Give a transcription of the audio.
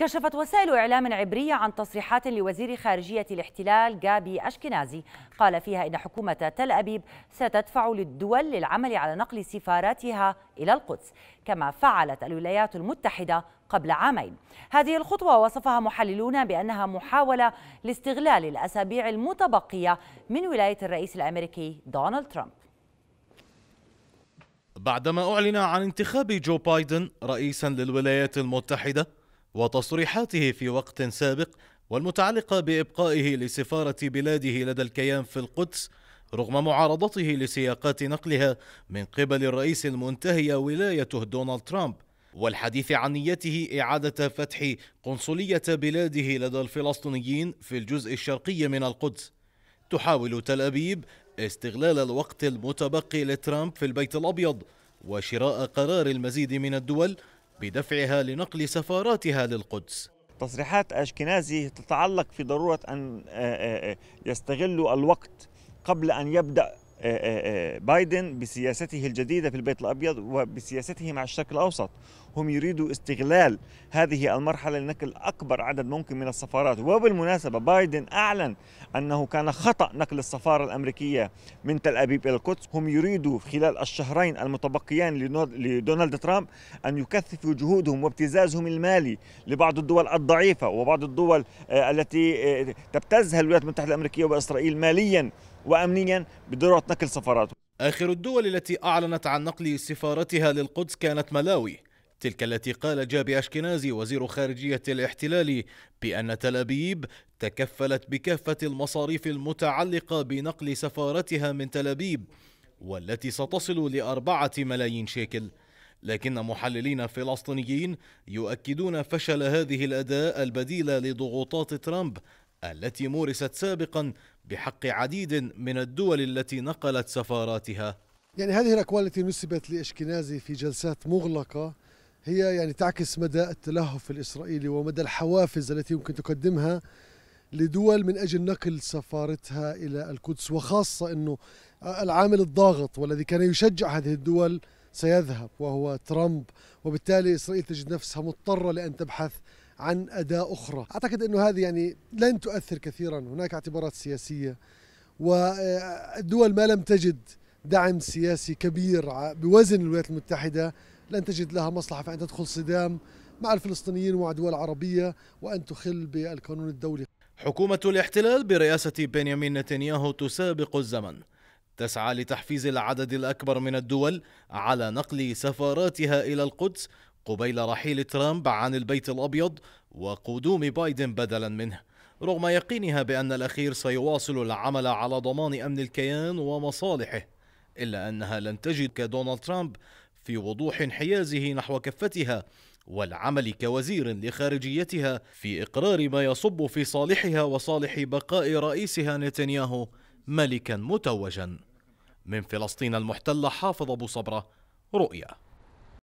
كشفت وسائل إعلام عبرية عن تصريحات لوزير خارجية الاحتلال جابي أشكنازي قال فيها إن حكومة تل أبيب ستدفع للدول للعمل على نقل سفاراتها إلى القدس كما فعلت الولايات المتحدة قبل عامين هذه الخطوة وصفها محللون بأنها محاولة لاستغلال الأسابيع المتبقية من ولاية الرئيس الأمريكي دونالد ترامب بعدما أعلن عن انتخاب جو بايدن رئيسا للولايات المتحدة وتصريحاته في وقت سابق والمتعلقة بإبقائه لسفارة بلاده لدى الكيان في القدس رغم معارضته لسياقات نقلها من قبل الرئيس المنتهي ولايته دونالد ترامب والحديث عن نيته إعادة فتح قنصلية بلاده لدى الفلسطينيين في الجزء الشرقي من القدس تحاول تل أبيب استغلال الوقت المتبقي لترامب في البيت الأبيض وشراء قرار المزيد من الدول بدفعها لنقل سفاراتها للقدس تصريحات أشكنازي تتعلق في ضرورة أن آه، آه، آه، يستغلوا الوقت قبل أن يبدأ آه، آه، آه، بايدن بسياسته الجديدة في البيت الأبيض وبسياسته مع الشرق الأوسط هم يريدوا استغلال هذه المرحلة لنقل أكبر عدد ممكن من السفارات وبالمناسبة بايدن أعلن أنه كان خطأ نقل السفارة الأمريكية من تل أبيب إلى القدس هم يريدوا خلال الشهرين المتبقيان لدونالد ترامب أن يكثفوا جهودهم وابتزازهم المالي لبعض الدول الضعيفة وبعض الدول التي تبتزها الولايات المتحدة الأمريكية وإسرائيل ماليا وأمنيا بضرورة نقل سفاراته آخر الدول التي أعلنت عن نقل سفارتها للقدس كانت ملاوي تلك التي قال جابي أشكنازي وزير خارجية الاحتلال بأن تل أبيب تكفلت بكافة المصاريف المتعلقة بنقل سفارتها من تل أبيب والتي ستصل لأربعة ملايين شيكل لكن محللين فلسطينيين يؤكدون فشل هذه الأداة البديلة لضغوطات ترامب التي مورست سابقا بحق عديد من الدول التي نقلت سفاراتها يعني هذه الأقوال التي نسبت لإشكنازي في جلسات مغلقة هي يعني تعكس مدى التلهف الإسرائيلي ومدى الحوافز التي يمكن تقدمها لدول من أجل نقل سفارتها إلى القدس وخاصة أنه العامل الضاغط والذي كان يشجع هذه الدول سيذهب وهو ترامب وبالتالي إسرائيل تجد نفسها مضطرة لأن تبحث عن أداة أخرى أعتقد أنه هذه يعني لن تؤثر كثيرا هناك اعتبارات سياسية والدول ما لم تجد دعم سياسي كبير بوزن الولايات المتحدة لن تجد لها مصلحة في أن تدخل صدام مع الفلسطينيين ومع دول عربية وأن تخل بالقانون الدولي حكومة الاحتلال برئاسة بنيامين نتنياهو تسابق الزمن تسعى لتحفيز العدد الأكبر من الدول على نقل سفاراتها إلى القدس قبيل رحيل ترامب عن البيت الابيض وقدوم بايدن بدلا منه رغم يقينها بان الاخير سيواصل العمل على ضمان امن الكيان ومصالحه الا انها لن تجد كدونالد ترامب في وضوح انحيازه نحو كفتها والعمل كوزير لخارجيتها في اقرار ما يصب في صالحها وصالح بقاء رئيسها نتنياهو ملكا متوجا من فلسطين المحتله حافظ ابو صبره رؤيا